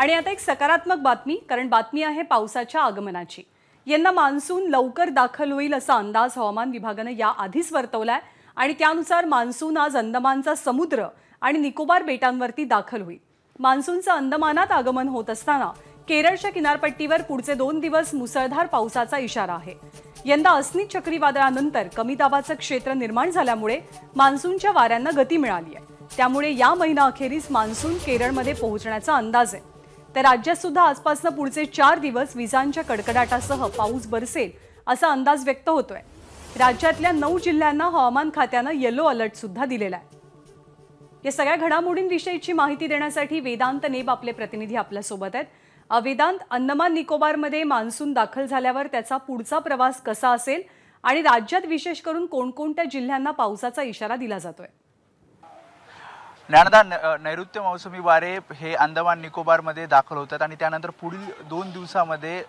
आणि आता एक सकारात्मक बातमी कारण बातमी आहे पावसाच्या आगमनाची यंदा मान्सून लवकर दाखल होईल असा अंदाज हवामान विभागानं याआधीच वर्तवलाय आणि त्यानुसार मान्सून आज अंदमानचा समुद्र आणि निकोबार बेटांवरती दाखल होईल मान्सूनचं अंदमानात आगमन होत असताना केरळच्या किनारपट्टीवर पुढचे दोन दिवस मुसळधार पावसाचा इशारा आहे यंदा अस्नी चक्रीवादळानंतर कमी दाबाचं क्षेत्र निर्माण झाल्यामुळे मान्सूनच्या वाऱ्यांना गती मिळाली आहे त्यामुळे या महिना अखेरीस मान्सून केरळमध्ये पोहोचण्याचा अंदाज आहे तर राज्यात सुद्धा आजपासून पुढचे चार दिवस विजांच्या कडकडाटासह पाऊस बरसेल असा अंदाज व्यक्त होतोय राज्यातल्या नऊ जिल्ह्यांना हवामान खात्यानं येलो अलर्ट सुद्धा दिलेला आहे या सगळ्या घडामोडींविषयीची माहिती देण्यासाठी वेदांत नेब आपले प्रतिनिधी आपल्यासोबत आहेत वेदांत अंदमान निकोबारमध्ये मान्सून दाखल झाल्यावर त्याचा पुढचा प्रवास कसा असेल आणि राज्यात विशेष करून कोणकोणत्या जिल्ह्यांना पावसाचा इशारा दिला जातोय ज्ञानदा नैऋत्य मौसमी वारे हे अंदमान निकोबारमध्ये दाखल होतात आणि त्यानंतर पुढील दोन दिवसामध्ये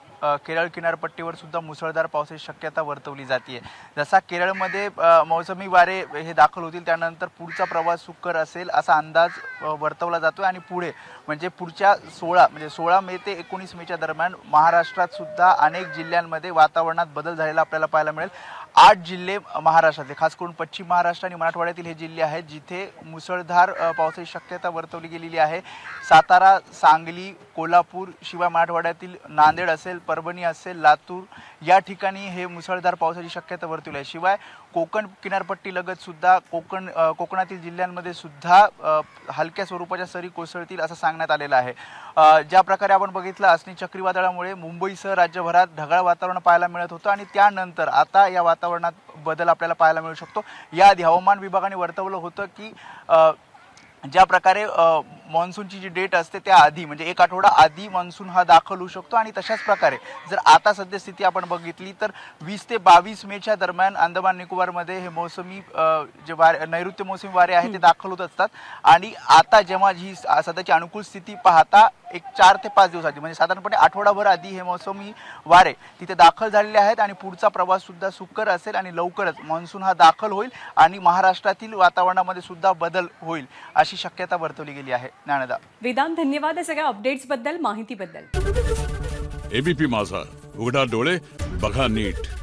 केरळ किनारपट्टीवर सुद्धा मुसळधार पावसाची शक्यता वर्तवली जाते जसा केरळमध्ये मौसमी वारे हे दाखल होतील त्यानंतर पुढचा प्रवास सुकर असेल असा अंदाज वर्तवला जातो आणि पुढे म्हणजे पुढच्या सोळा म्हणजे सोळा मे ते एकोणीस मेच्या दरम्यान महाराष्ट्रात सुद्धा अनेक जिल्ह्यांमध्ये वातावरणात बदल झालेला आपल्याला पाहायला मिळेल आठ जिल्हे महाराष्ट्रातले खास करून पश्चिम महाराष्ट्र आणि मराठवाड्यातील हे जिल्हे आहेत जिथे मुसळधार पावसाची शक्यता वर्तवली गेलेली आहे सातारा सांगली कोल्हापूर शिवाय मराठवाड्यातील नांदेड असेल परभणी असेल लातूर या ठिकाणी हे मुसळधार पावसाची शक्यता वर्तवली आहे शिवाय कोकण लगत सुद्धा कोकण कोकणातील जिल्ह्यांमध्ये सुद्धा हलक्या स्वरूपाच्या सरी कोसळतील असं सांगण्यात आलेलं आहे ज्या प्रकारे आपण बघितलं असणी चक्रीवादळामुळे मुंबईसह राज्यभरात ढगाळ वातावरण पाहायला मिळत होतं आणि त्यानंतर आता या वातावरणात बदल आपल्याला पाहायला मिळू शकतो याआधी हवामान विभागाने वर्तवलं होतं की ज्या प्रकारे मान्सूनची जी डेट असते त्या आधी म्हणजे एक आठवडा आधी मान्सून हा दाखल होऊ शकतो आणि तशाच प्रकारे जर आता स्थिती आपण बघितली तर वीस ते बावीस मेच्या दरम्यान अंदमान निकोबारमध्ये हे मोसमी जे वारे नैऋत्य मोसमी वारे आहेत ते दाखल होत असतात आणि आता जेव्हा ही सध्याची अनुकूल स्थिती पाहता एक चार ते पाच दिवस आधी म्हणजे साधारणपणे आठवडाभर आधी हे मोसमी वारे तिथे दाखल झालेले आहेत आणि पुढचा सुद्धा सुकर असेल आणि लवकरच मान्सून हा दाखल होईल आणि महाराष्ट्रातील वातावरणामध्ये सुद्धा बदल होईल अशी शक्यता वर्तवली गेली आहे ज्ञानदा वेदांत धन्यवाद सगळ्या अपडेट्स बद्दल माहितीबद्दल एबीपी माझा उघडा डोळे बघा नीट